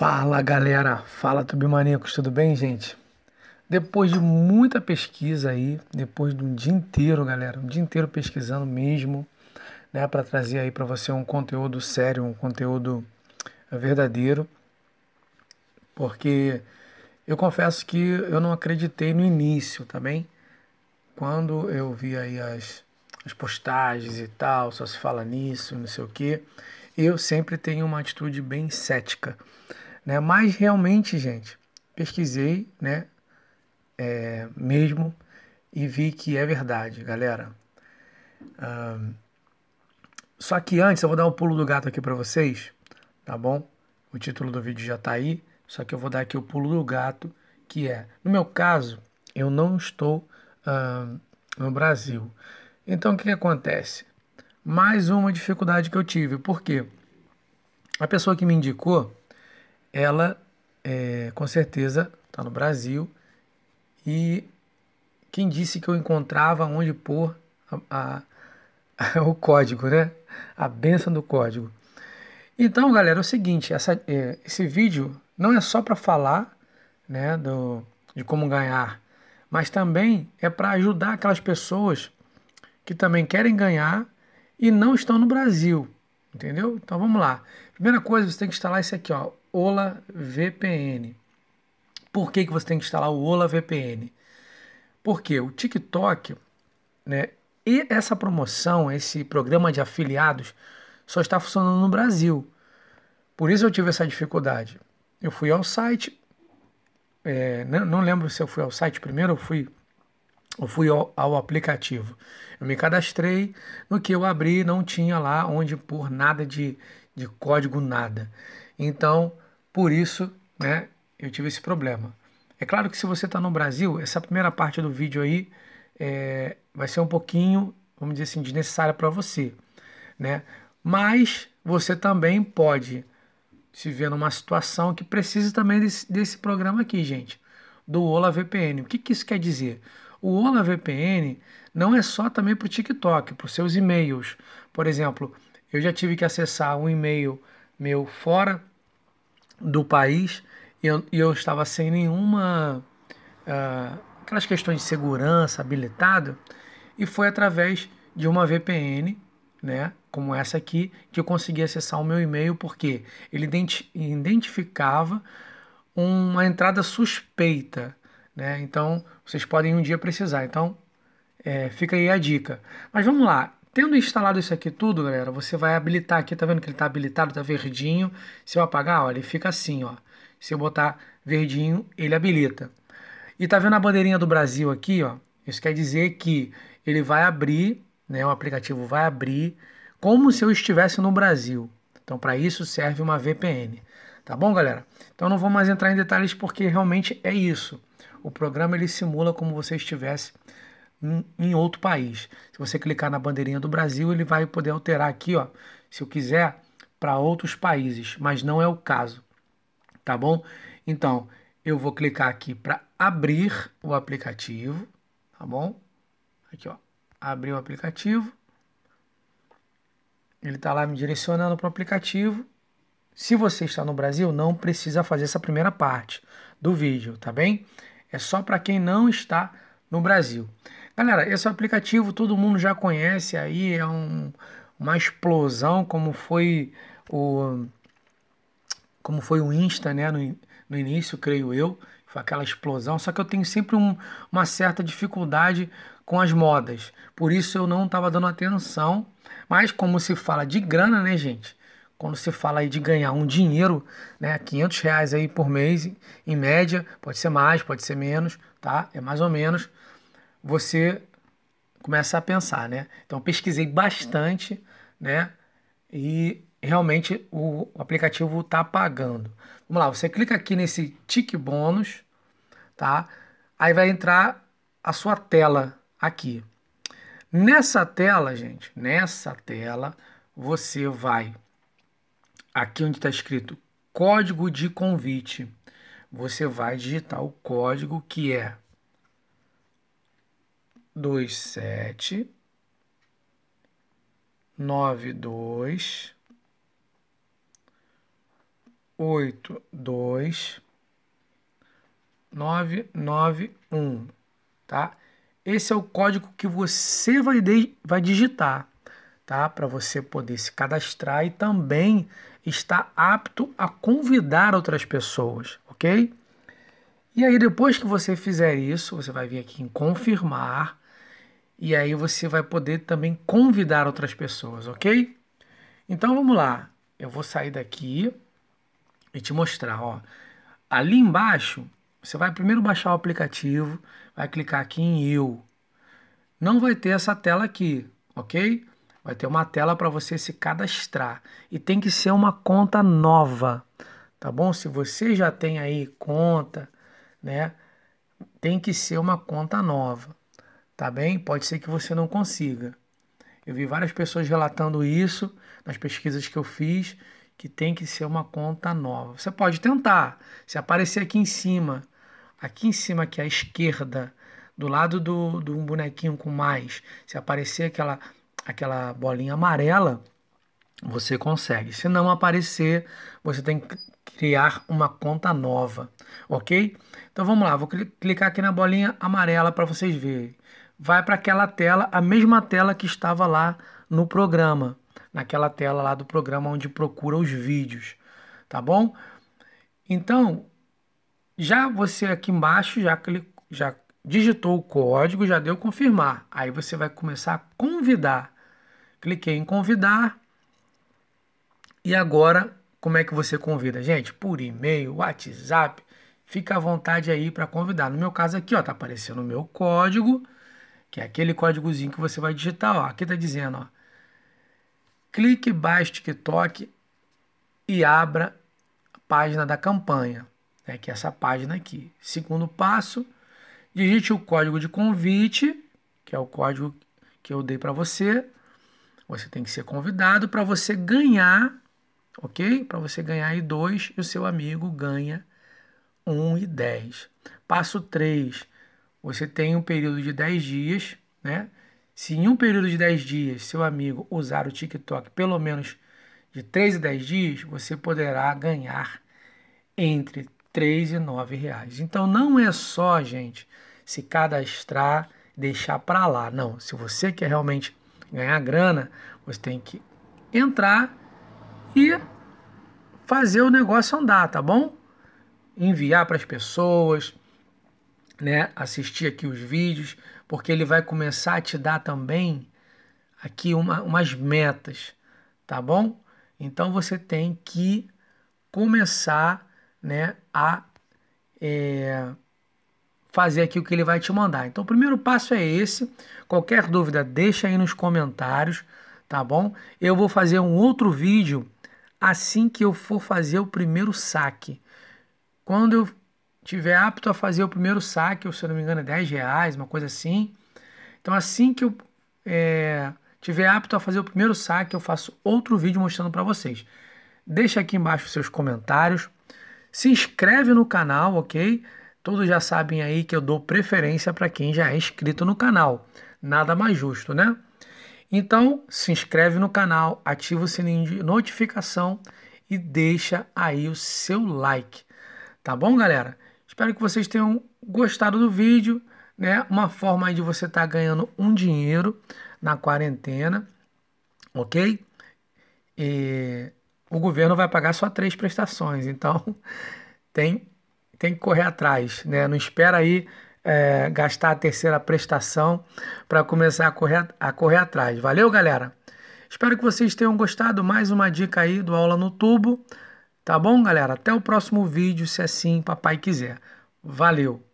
Fala galera, fala Tubimaníacos, tudo bem gente? Depois de muita pesquisa aí, depois de um dia inteiro galera, um dia inteiro pesquisando mesmo, né, para trazer aí para você um conteúdo sério, um conteúdo verdadeiro, porque eu confesso que eu não acreditei no início, tá bem? Quando eu vi aí as, as postagens e tal, só se fala nisso, não sei o que, eu sempre tenho uma atitude bem cética. Né? Mas realmente, gente, pesquisei, né? É, mesmo e vi que é verdade, galera. Uh, só que antes eu vou dar um pulo do gato aqui para vocês, tá bom? O título do vídeo já está aí, só que eu vou dar aqui o pulo do gato, que é, no meu caso, eu não estou uh, no Brasil. Então o que, que acontece? Mais uma dificuldade que eu tive, porque a pessoa que me indicou ela é, com certeza está no Brasil e quem disse que eu encontrava onde pôr a, a, a, o código, né? A benção do código. Então, galera, é o seguinte, essa, é, esse vídeo não é só para falar né, do, de como ganhar, mas também é para ajudar aquelas pessoas que também querem ganhar e não estão no Brasil, entendeu? Então vamos lá. Primeira coisa, você tem que instalar esse aqui, ó, Ola VPN. Por que, que você tem que instalar o Ola VPN? Porque o TikTok né, e essa promoção, esse programa de afiliados, só está funcionando no Brasil. Por isso eu tive essa dificuldade. Eu fui ao site, é, não, não, lembro se eu fui ao site primeiro ou fui, eu fui ao, ao aplicativo. Eu me cadastrei, no que eu abri não tinha lá onde pôr nada de, de código, nada. Então, por isso, né, eu tive esse problema. É claro que se você está no Brasil, essa primeira parte do vídeo aí é, vai ser um pouquinho, vamos dizer assim, desnecessária para você, né? Mas você também pode se ver numa situação que precisa também desse, desse programa aqui, gente, do Ola VPN. O que, que isso quer dizer? O Ola VPN não é só também para o TikTok, para os seus e-mails. Por exemplo, eu já tive que acessar um e-mail meu fora do país e eu, eu estava sem nenhuma. Uh, aquelas questões de segurança habilitado, e foi através de uma VPN, né, como essa aqui, que eu consegui acessar o meu e-mail, porque ele identificava uma entrada suspeita. Né? Então, vocês podem um dia precisar. Então, é, fica aí a dica. Mas vamos lá. Tendo instalado isso aqui tudo, galera, você vai habilitar aqui, tá vendo que ele tá habilitado, tá verdinho. Se eu apagar, olha, ele fica assim, ó. Se eu botar verdinho, ele habilita. E tá vendo a bandeirinha do Brasil aqui, ó? Isso quer dizer que ele vai abrir, né, o aplicativo vai abrir como se eu estivesse no Brasil. Então, para isso serve uma VPN. Tá bom, galera? Então não vou mais entrar em detalhes porque realmente é isso. O programa ele simula como você estivesse em outro país. Se você clicar na bandeirinha do Brasil, ele vai poder alterar aqui, ó, se eu quiser, para outros países, mas não é o caso, tá bom? Então, eu vou clicar aqui para abrir o aplicativo, tá bom? Aqui, ó, abrir o aplicativo. Ele está lá me direcionando para o aplicativo. Se você está no Brasil, não precisa fazer essa primeira parte do vídeo, tá bem? É só para quem não está no Brasil. Galera, esse aplicativo todo mundo já conhece aí, é um, uma explosão como foi o como foi o Insta, né, no, no início, creio eu, foi aquela explosão, só que eu tenho sempre um, uma certa dificuldade com as modas. Por isso eu não estava dando atenção, mas como se fala de grana, né, gente? quando se fala aí de ganhar um dinheiro, né, 500 reais aí por mês, em média, pode ser mais, pode ser menos, tá? É mais ou menos você começa a pensar, né? Então pesquisei bastante, né? E realmente o aplicativo está pagando. Vamos lá, você clica aqui nesse tique bônus, tá? Aí vai entrar a sua tela aqui. Nessa tela, gente, nessa tela, você vai aqui onde está escrito código de convite. Você vai digitar o código que é dois, sete, nove, dois, oito, dois, nove, nove, um, tá? Esse é o código que você vai, de, vai digitar, tá? Para você poder se cadastrar e também estar apto a convidar outras pessoas, ok? E aí, depois que você fizer isso, você vai vir aqui em confirmar. E aí você vai poder também convidar outras pessoas, ok? Então vamos lá. Eu vou sair daqui e te mostrar, ó. Ali embaixo, você vai primeiro baixar o aplicativo, vai clicar aqui em eu. Não vai ter essa tela aqui, ok? Vai ter uma tela para você se cadastrar e tem que ser uma conta nova, tá bom? Se você já tem aí conta, né? Tem que ser uma conta nova tá bem? Pode ser que você não consiga. Eu vi várias pessoas relatando isso nas pesquisas que eu fiz, que tem que ser uma conta nova. Você pode tentar. Se aparecer aqui em cima, aqui em cima aqui à é esquerda, do lado do, do um bonequinho com mais, se aparecer aquela aquela bolinha amarela, você consegue. Se não aparecer, você tem que criar uma conta nova, ok? Então vamos lá, vou clicar aqui na bolinha amarela para vocês verem vai para aquela tela, a mesma tela que estava lá no programa, naquela tela lá do programa onde procura os vídeos, tá bom? Então, já você aqui embaixo já clicou, já digitou o código, já deu confirmar. Aí você vai começar a convidar. Cliquei em convidar. E agora, como é que você convida? Gente, por e-mail, WhatsApp, fica à vontade aí para convidar. No meu caso aqui, ó, tá aparecendo o meu código que é aquele códigozinho que você vai digitar. Ó, aqui está dizendo, ó, clique baixe TikTok e abra a página da campanha, né, que é essa página aqui. Segundo passo, digite o código de convite, que é o código que eu dei para você. Você tem que ser convidado para você ganhar, ok? Para você ganhar aí dois e o seu amigo ganha um e dez. Passo 3 você tem um período de 10 dias, né? Se em um período de 10 dias seu amigo usar o TikTok pelo menos de 3 a 10 dias, você poderá ganhar entre 3 e 9 reais. Então não é só, gente, se cadastrar, deixar para lá. Não, se você quer realmente ganhar grana, você tem que entrar e fazer o negócio andar, tá bom? Enviar para as pessoas, né, assistir aqui os vídeos, porque ele vai começar a te dar também aqui uma, umas metas, tá bom? Então você tem que começar né, a é, fazer aqui o que ele vai te mandar. Então o primeiro passo é esse. Qualquer dúvida, deixa aí nos comentários, tá bom? Eu vou fazer um outro vídeo assim que eu for fazer o primeiro saque. Quando eu tiver apto a fazer o primeiro saque, se eu não me engano, é 10 reais, uma coisa assim. Então, assim que eu é, tiver apto a fazer o primeiro saque, eu faço outro vídeo mostrando para vocês. Deixa aqui embaixo seus comentários. Se inscreve no canal, ok? Todos já sabem aí que eu dou preferência para quem já é inscrito no canal. Nada mais justo, né? Então, se inscreve no canal, ativa o sininho de notificação e deixa aí o seu like. Tá bom, galera? Espero que vocês tenham gostado do vídeo, né? Uma forma aí de você estar tá ganhando um dinheiro na quarentena, ok? E o governo vai pagar só três prestações, então tem, tem que correr atrás, né? Não espera aí é, gastar a terceira prestação para começar a correr, a correr atrás. Valeu, galera! Espero que vocês tenham gostado. Mais uma dica aí do Aula no Tubo. Tá bom, galera? Até o próximo vídeo, se assim papai quiser. Valeu!